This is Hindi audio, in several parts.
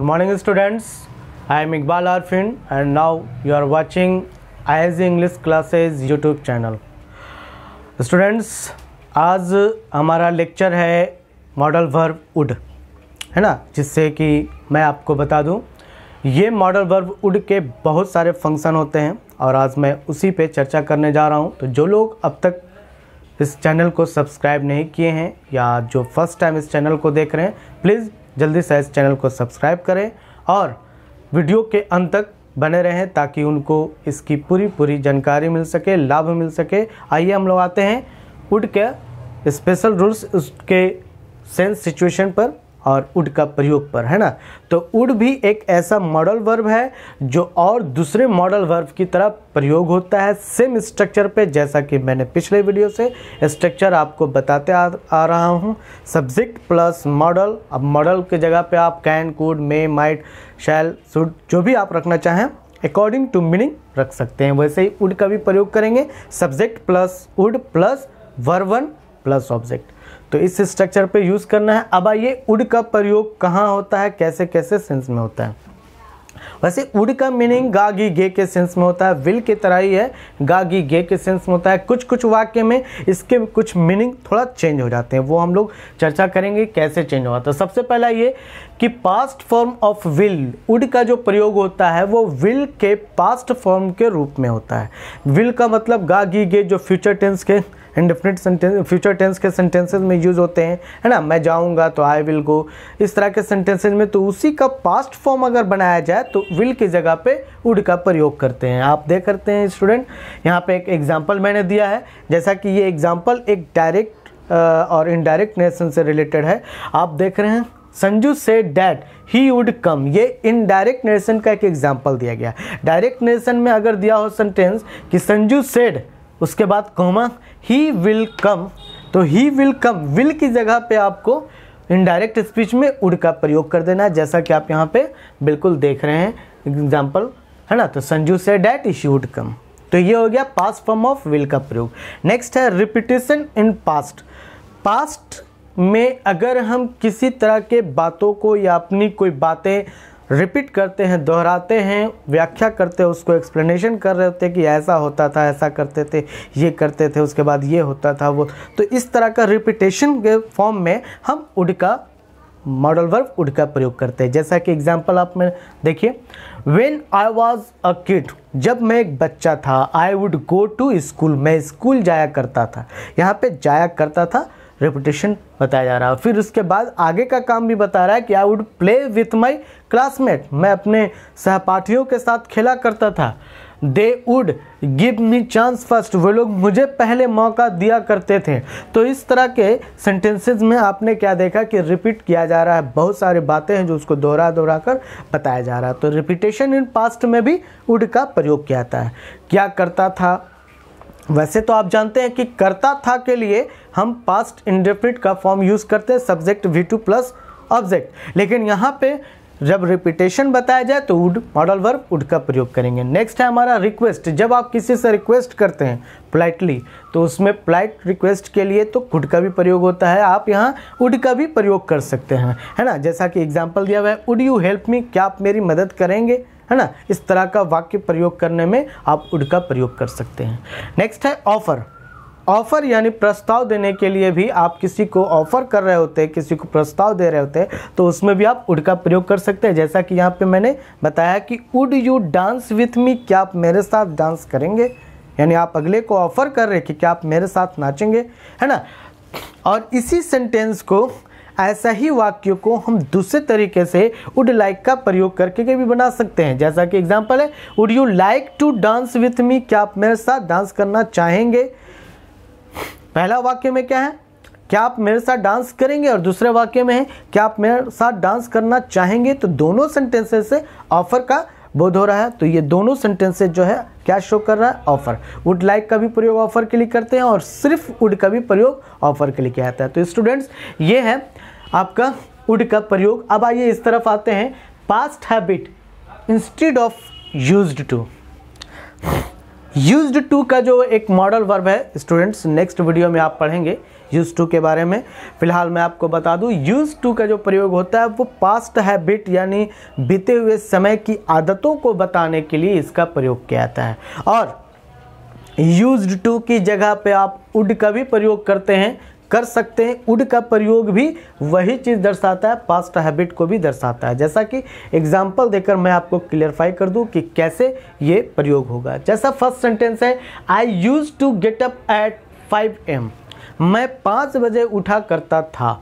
morning students I am Iqbal Arfin and now you are watching I ISG English classes YouTube channel students आज हमारा लेक्चर है मॉडल वर्ब उड है ना जिससे कि मैं आपको बता दूं ये मॉडल वर्ब उड के बहुत सारे फंक्शन होते हैं और आज मैं उसी पे चर्चा करने जा रहा हूं तो जो लोग अब तक इस चैनल को सब्सक्राइब नहीं किए हैं या जो फर्स्ट टाइम इस चैनल को देख रहे हैं प्लीज़ जल्दी से इस चैनल को सब्सक्राइब करें और वीडियो के अंत तक बने रहें ताकि उनको इसकी पूरी पूरी जानकारी मिल सके लाभ मिल सके आइए हम लोग आते हैं उड के स्पेशल रूल्स उसके सेंस सिचुएशन पर और उड का प्रयोग पर है ना तो उड भी एक ऐसा मॉडल वर्ब है जो और दूसरे मॉडल वर्ब की तरह प्रयोग होता है सेम स्ट्रक्चर पे जैसा कि मैंने पिछले वीडियो से स्ट्रक्चर आपको बताते आ, आ रहा हूँ सब्जेक्ट प्लस मॉडल अब मॉडल के जगह पे आप can could may might shall should जो भी आप रखना चाहें अकॉर्डिंग टू मीनिंग रख सकते हैं वैसे ही उड का भी प्रयोग करेंगे subject plus would plus verb one plus object तो इस स्ट्रक्चर पे यूज़ करना है अब आइए उड का प्रयोग कहाँ होता है कैसे कैसे सेंस में होता है वैसे उड का मीनिंग गागी गे के सेंस में होता है विल की तरह ही है गागी गे के सेंस में होता है कुछ कुछ वाक्य में इसके कुछ मीनिंग थोड़ा चेंज हो जाते हैं वो हम लोग चर्चा करेंगे कैसे चेंज हुआ तो सबसे पहला ये कि पास्ट फॉर्म ऑफ विल उड का जो प्रयोग होता है वो विल के पास्ट फॉर्म के रूप में होता है विल का मतलब गागी गे जो फ्यूचर टेंस के इंडिफिनिट सेंटेंस फ्यूचर टेंस के सेंटेंसेज में यूज़ होते हैं है ना मैं जाऊँगा तो आई विल गो इस तरह के सेंटेंसेज में तो उसी का पास्ट फॉर्म अगर बनाया जाए तो विल की जगह पे उड का प्रयोग करते हैं आप देख करते हैं स्टूडेंट यहाँ पे एक एग्जाम्पल मैंने दिया है जैसा कि ये एग्जाम्पल एक डायरेक्ट और इनडायरेक्ट नेशन से रिलेटेड है आप देख रहे हैं Sanju say that he would come ये इनडायरेक्ट नेशन का एक एग्जाम्पल दिया गया डायरेक्ट नेशन में अगर दिया हो सेंटेंस कि संजू सेड उसके बाद कॉमा ही विल कम तो ही विल कम विल की जगह पे आपको इनडायरेक्ट स्पीच में उड का प्रयोग कर देना है जैसा कि आप यहाँ पे बिल्कुल देख रहे हैं एग्जाम्पल है ना तो संजू से डैट इश वुड कम तो ये हो गया पास्ट फॉर्म ऑफ विल का प्रयोग नेक्स्ट है रिपीटेशन इन पास्ट पास्ट में अगर हम किसी तरह के बातों को या अपनी कोई बातें रिपीट करते हैं दोहराते हैं व्याख्या करते हैं उसको एक्सप्लेनेशन कर रहे होते हैं कि ऐसा होता था ऐसा करते थे ये करते थे उसके बाद ये होता था वो तो इस तरह का रिपीटेशन के फॉर्म में हम उड का मॉडल वर्ब उड का प्रयोग करते हैं जैसा कि एग्जाम्पल आप में देखिए when I was a kid जब मैं एक बच्चा था I would go to school मैं स्कूल जाया करता था यहाँ पे जाया करता था रेपुटेशन बताया जा रहा है फिर उसके बाद आगे का काम भी बता रहा है कि I would play with my classmate मैं अपने सहपाठियों के साथ खेला करता था they would give me chance first वो लोग मुझे पहले मौका दिया करते थे तो इस तरह के सेंटेंसेज में आपने क्या देखा कि रिपीट किया जा रहा है बहुत सारी बातें हैं जो उसको दोहरा दोहरा कर बताया जा रहा है तो रिपीटेशन इन पास्ट में भी वुड का प्रयोग किया जाता है क्या करता था वैसे तो आप जानते हैं कि करता था के लिए हम पास्ट इंडेफिनिट का फॉर्म यूज़ करते हैं subject V two plus object लेकिन यहाँ पे जब रिपीटेशन बताया जाए तो वुड मॉडल वर्ब वुड का प्रयोग करेंगे नेक्स्ट है हमारा रिक्वेस्ट जब आप किसी से रिक्वेस्ट करते हैं प्लाइटली तो उसमें प्लाइट रिक्वेस्ट के लिए तो वुड का भी प्रयोग होता है आप यहाँ वुड का भी प्रयोग कर सकते हैं है ना जैसा कि एग्जाम्पल दिया हुआ है वुड यू हेल्प मी क्या आप मेरी मदद करेंगे है ना इस तरह का वाक्य प्रयोग करने में आप उड का प्रयोग कर सकते हैं नेक्स्ट है ऑफ़र ऑफ़र यानी प्रस्ताव देने के लिए भी आप किसी को ऑफ़र कर रहे होते हैं किसी को प्रस्ताव दे रहे होते हैं तो उसमें भी आप उड का प्रयोग कर सकते हैं जैसा कि यहाँ पे मैंने बताया कि उड यू डांस विथ मी क्या आप मेरे साथ डांस करेंगे यानी आप अगले को ऑफ़र कर रहे हैं कि क्या आप मेरे साथ नाचेंगे है ना और इसी सेंटेंस को ऐसा ही वाक्यों को हम दूसरे तरीके से वुड लाइक का प्रयोग करके के भी बना सकते हैं जैसा कि एग्जाम्पल है would you like to dance with me क्या आप मेरे साथ डांस करना चाहेंगे पहला वाक्य में क्या है क्या आप मेरे साथ डांस करेंगे और दूसरे वाक्य में है क्या आप मेरे साथ डांस करना चाहेंगे तो दोनों सेंटेंसेस से ऑफर का बोध हो रहा है तो ये दोनों सेंटेंसेज जो है क्या शो कर रहा है ऑफर वुड लाइक का भी प्रयोग ऑफर के लिए करते हैं और सिर्फ वुड का भी प्रयोग ऑफर के लिए किया जाता है तो स्टूडेंट्स ये है आपका वुड का प्रयोग अब आइए इस तरफ आते हैं past habit instead of use to used to का जो एक मॉडल वर्ब है स्टूडेंट्स नेक्स्ट वीडियो में आप पढ़ेंगे यूज टू के बारे में फिलहाल मैं आपको बता दूं यूज टू का जो प्रयोग होता है वो पास्ट हैबिट यानी बीते हुए समय की आदतों को बताने के लिए इसका प्रयोग किया जाता है और यूज टू की जगह पे आप उड का भी प्रयोग करते हैं कर सकते हैं उड का प्रयोग भी वही चीज़ दर्शाता है पास्ट हैबिट को भी दर्शाता है जैसा कि एग्जाम्पल देकर मैं आपको क्लियरफाई कर दूँ कि कैसे ये प्रयोग होगा जैसा फर्स्ट सेंटेंस है I use to get up at five AM मैं पाँच बजे उठा करता था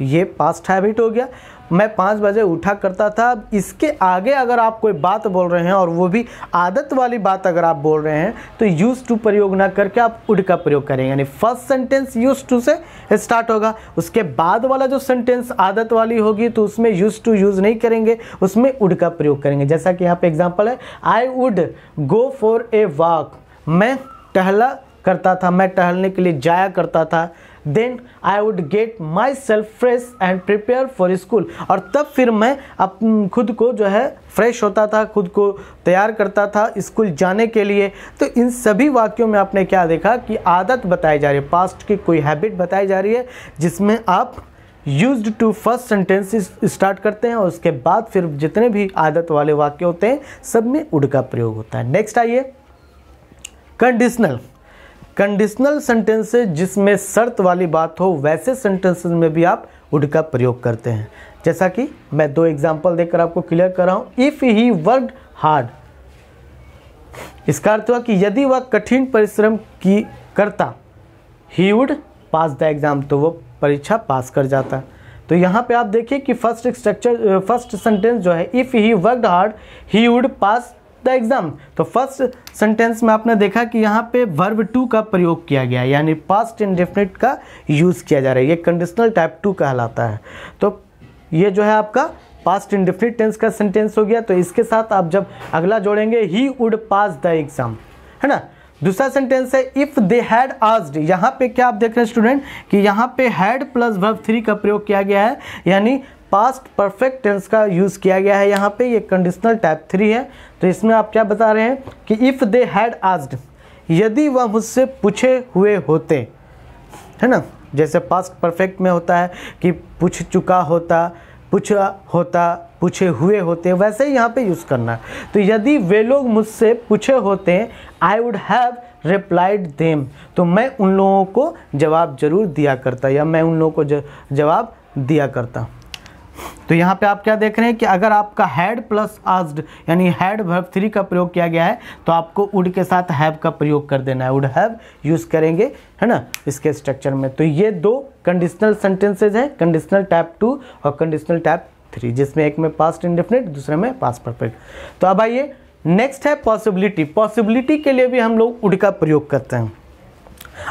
ये पास्ट हैबिट हो गया मैं पाँच बजे उठा करता था इसके आगे अगर आप कोई बात बोल रहे हैं और वो भी आदत वाली बात अगर आप बोल रहे हैं तो यूज़ टू प्रयोग ना करके आप उड का प्रयोग करें यानी फर्स्ट सेंटेंस यूज़ टू से स्टार्ट होगा उसके बाद वाला जो सेंटेंस आदत वाली होगी तो उसमें यूज़ टू यूज़ नहीं करेंगे उसमें उड का प्रयोग करेंगे जैसा कि यहाँ पर एग्जाम्पल है I would go for a walk मैं टहला करता था मैं टहलने के लिए जाया करता था then I would get myself fresh and prepare for school और तब फिर मैं अप खुद को जो है फ्रेश होता था खुद को तैयार करता था स्कूल जाने के लिए तो इन सभी वाक्यों में आपने क्या देखा कि आदत बताई जा रही है पास्ट की कोई हैबिट बताई जा रही है जिसमें आप use to first sentence start करते हैं और उसके बाद फिर जितने भी आदत वाले वाक्य होते हैं सब में उड का प्रयोग होता है नेक्स्ट आइए कंडीशनल कंडीशनल सेंटेंसेज जिसमें शर्त वाली बात हो वैसे सेंटेंसेज में भी आप उड का प्रयोग करते हैं जैसा कि मैं दो एग्जाम्पल देकर आपको क्लियर कर रहा हूं इफ़ ही वर्क हार्ड इसका अर्थ हुआ कि यदि वह कठिन परिश्रम की करता he would pass the exam तो वो परीक्षा पास कर जाता तो यहाँ पे आप देखिए कि फर्स्ट स्ट्रक्चर फर्स्ट सेंटेंस जो है if he work hard he would pass the exam तो फर्स्ट सेंटेंस में आपने देखा कि यहाँ पे वर्ब टू का प्रयोग किया गया यानी पास्ट इंडेफिनिट का यूज़ किया जा रहा है ये कंडीशनल टाइप टू कहलाता है तो ये जो है आपका पास्ट इंडेफिनिट टेंस का सेंटेंस हो गया तो इसके साथ आप जब अगला जोड़ेंगे he would pass the exam है ना दूसरा सेंटेंस है इफ़ दे हैड आस्ड यहाँ पे क्या आप देख रहे हैं स्टूडेंट कि यहाँ पे हैड प्लस वर्ब थ्री का प्रयोग किया गया है यानी पास्ट परफेक्ट टेंस का यूज़ किया गया है यहाँ पे ये कंडीशनल टाइप थ्री है तो इसमें आप क्या बता रहे हैं कि इफ़ दे हैड आज्ड यदि वह मुझसे पूछे हुए होते है ना जैसे पास्ट परफेक्ट में होता है कि पूछ चुका होता पूछा होता पूछे हुए होते वैसे ही यहाँ पे यूज़ करना है तो यदि वे लोग मुझसे पूछे होते I would have replied them तो मैं उन लोगों को जवाब जरूर दिया करता या मैं उन लोगों को जवाब दिया करता तो यहाँ पे आप क्या देख रहे हैं कि अगर आपका हैड प्लस आज्ड यानी हैड वर्ब थ्री का प्रयोग किया गया है तो आपको उड के साथ हैव का प्रयोग कर देना है उड हैव यूज़ करेंगे है ना इसके स्ट्रक्चर में तो ये दो कंडीशनल सेंटेंसेज हैं कंडीशनल टाइप टू और कंडीशनल टाइप थ्री जिसमें एक में पास्ट इंडेफिनेट दूसरे में पास्ट परफेक्ट तो अब आइए नेक्स्ट है पॉसिबिलिटी पॉसिबिलिटी के लिए भी हम लोग उड़ का प्रयोग करते हैं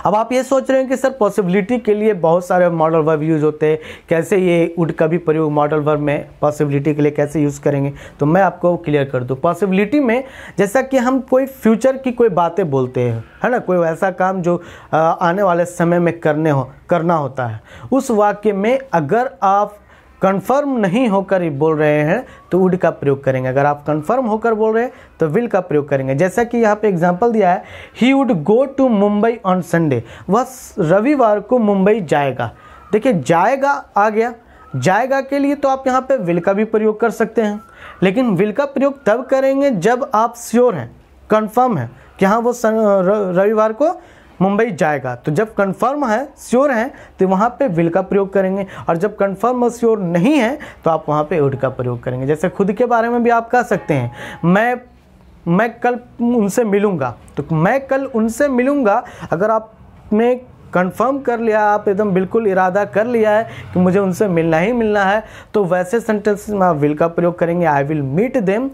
अब आप ये सोच रहे हैं कि सर पॉसिबिलिटी के लिए बहुत सारे मॉडल वर्ब यूज़ होते हैं कैसे ये उड का भी प्रयोग मॉडल वर्ब में पॉसिबिलिटी के लिए कैसे यूज़ करेंगे तो मैं आपको क्लियर कर दूँ पॉसिबिलिटी में जैसा कि हम कोई फ्यूचर की कोई बातें बोलते हैं है ना कोई ऐसा काम जो आने वाले समय में करने हो करना होता है उस वाक्य में अगर आप कंफर्म नहीं तो होकर बोल रहे हैं तो वुड का प्रयोग करेंगे अगर आप कंफर्म होकर बोल रहे हैं तो विल का प्रयोग करेंगे जैसा कि यहाँ पे एग्जांपल दिया है he would go to Mumbai on Sunday वह रविवार को मुंबई जाएगा देखिए जाएगा आ गया जाएगा के लिए तो आप यहाँ पे विल का भी प्रयोग कर सकते हैं लेकिन विल का प्रयोग तब करेंगे जब आप श्योर हैं कन्फर्म है कि हाँ वो रविवार को मुंबई जाएगा तो जब कंफर्म है श्योर है तो वहाँ पे विल का प्रयोग करेंगे और जब कंफर्म और श्योर नहीं है तो आप वहाँ पे उड का प्रयोग करेंगे जैसे खुद के बारे में भी आप कह सकते हैं मैं मैं कल उनसे मिलूँगा तो मैं कल उनसे मिलूँगा अगर आपने कंफर्म कर लिया आप एकदम बिल्कुल इरादा कर लिया है कि मुझे उनसे मिलना ही मिलना है तो वैसे सेंटेंस में आप विल का प्रयोग करेंगे I will meet them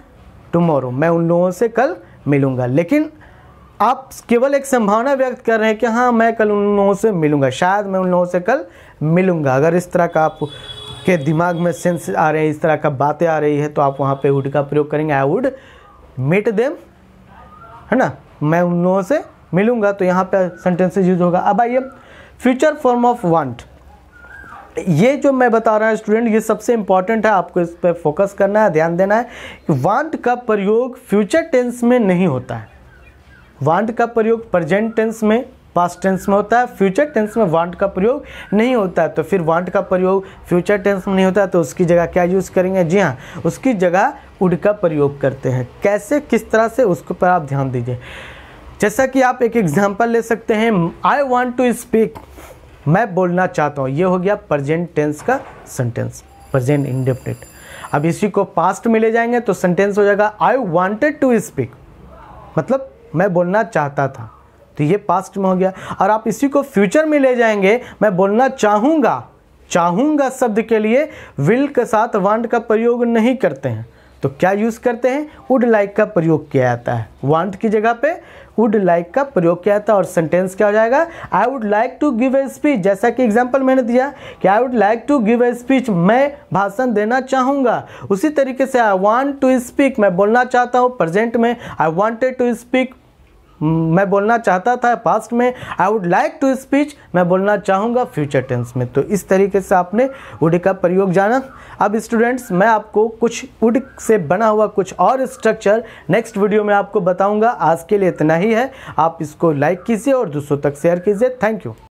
tomorrow मैं उन लोगों से कल मिलूँगा लेकिन आप केवल एक संभावना व्यक्त कर रहे हैं कि हाँ मैं कल उन लोगों से मिलूंगा शायद मैं उन लोगों से कल मिलूंगा अगर इस तरह का आप के दिमाग में सेंस आ रहे हैं इस तरह का बातें आ रही है तो आप वहाँ पे वुड का प्रयोग करेंगे आई वुड मीट देम है ना मैं उन लोगों से मिलूंगा तो यहाँ पे सेंटेंसेज यूज होगा अब आइए फ्यूचर फॉर्म ऑफ वांट ये जो मैं बता रहा हूँ स्टूडेंट ये सबसे इंपॉर्टेंट है आपको इस पर फोकस करना है ध्यान देना है वांट का प्रयोग फ्यूचर टेंस में नहीं होता है वांट का प्रयोग प्रजेंट टेंस में पास्ट टेंस में होता है फ्यूचर टेंस में वांट का प्रयोग नहीं होता है तो फिर वांट का प्रयोग फ्यूचर टेंस में नहीं होता है तो उसकी जगह क्या यूज़ करेंगे जी हाँ उसकी जगह उड का प्रयोग करते हैं कैसे किस तरह से उसको पर आप ध्यान दीजिए जैसा कि आप एक एग्जाम्पल ले सकते हैं आई वॉन्ट टू स्पीक मैं बोलना चाहता हूँ ये हो गया प्रजेंट टेंस का सेंटेंस प्रजेंट इंडेफिनिट अब इसी को पास्ट में ले जाएंगे तो सेंटेंस हो जाएगा आई वांटेड टू स्पीक मतलब मैं बोलना चाहता था तो ये पास्ट में हो गया और आप इसी को फ्यूचर में ले जाएंगे मैं बोलना चाहूँगा चाहूँगा शब्द के लिए विल के साथ वांट का प्रयोग नहीं करते हैं तो क्या यूज़ करते हैं वुड लाइक का प्रयोग किया जाता है वांट की जगह पे वुड लाइक का प्रयोग किया जाता है और सेंटेंस क्या हो जाएगा I would like to give a speech जैसा कि एग्जाम्पल मैंने दिया कि I would like to give a speech मैं भाषण देना चाहूँगा उसी तरीके से आई वॉन्ट टू स्पीक मैं बोलना चाहता हूँ प्रेजेंट में आई वॉन्टेड टू स्पीक मैं बोलना चाहता था पास्ट में I would like to speech मैं बोलना चाहूँगा फ्यूचर टेंस में तो इस तरीके से आपने वुड का प्रयोग जाना अब स्टूडेंट्स मैं आपको कुछ वुड से बना हुआ कुछ और स्ट्रक्चर नेक्स्ट वीडियो में आपको बताऊँगा आज के लिए इतना ही है आप इसको लाइक कीजिए और दूसरों तक शेयर कीजिए थैंक यू